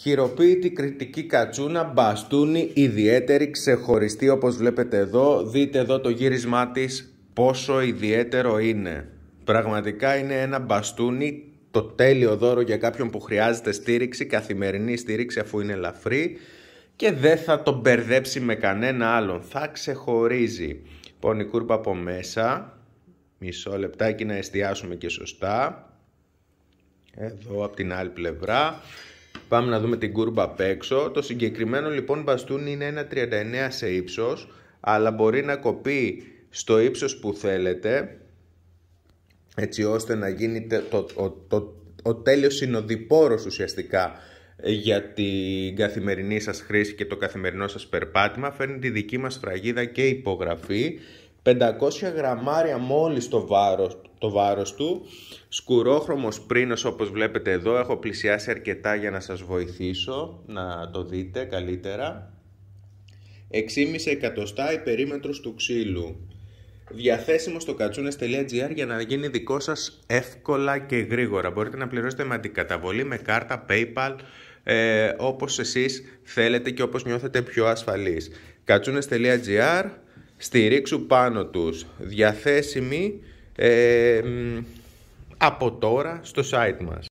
Χειροποίητη κριτική κατσούνα, μπαστούνι, ιδιαίτερη, ξεχωριστή όπως βλέπετε εδώ. Δείτε εδώ το γύρισμά της πόσο ιδιαίτερο είναι. Πραγματικά είναι ένα μπαστούνι το τέλειο δώρο για κάποιον που χρειάζεται στήριξη, καθημερινή στήριξη αφού είναι ελαφρύ και δεν θα τον μπερδέψει με κανένα άλλον. Θα ξεχωρίζει. Λοιπόν, η κούρπα από μέσα. Μισό λεπτάκι να εστιάσουμε και σωστά. Εδώ από την άλλη πλευρά. Πάμε να δούμε την κούρμπα απ' έξω. Το συγκεκριμένο λοιπόν μπαστούνι είναι ένα 39 σε ύψος, αλλά μπορεί να κοπεί στο ύψος που θέλετε, έτσι ώστε να γίνει το, το, το, το, ο τέλειος συνοδοιπόρος ουσιαστικά για την καθημερινή σας χρήση και το καθημερινό σας περπάτημα. Φέρνει τη δική μας φραγίδα και υπογραφή. 500 γραμμάρια μόλις το βάρος το βάρος του. Σκουρόχρωμος πρίνος όπως βλέπετε εδώ, έχω πλησιάσει αρκετά για να σας βοηθήσω να το δείτε καλύτερα. 6,5 εκατοστά η περίμετρος του ξύλου. Διαθέσιμος στο κατσούνες.gr για να γίνει δικό σας εύκολα και γρήγορα. Μπορείτε να πληρώσετε με αντικαταβολή, με κάρτα, PayPal, ε, όπως εσείς θέλετε και όπως νιώθετε πιο ασφαλείς. Κατσούνες.gr, στηρίξου πάνω τους, διαθέσιμη... Ε, από τώρα στο site μας.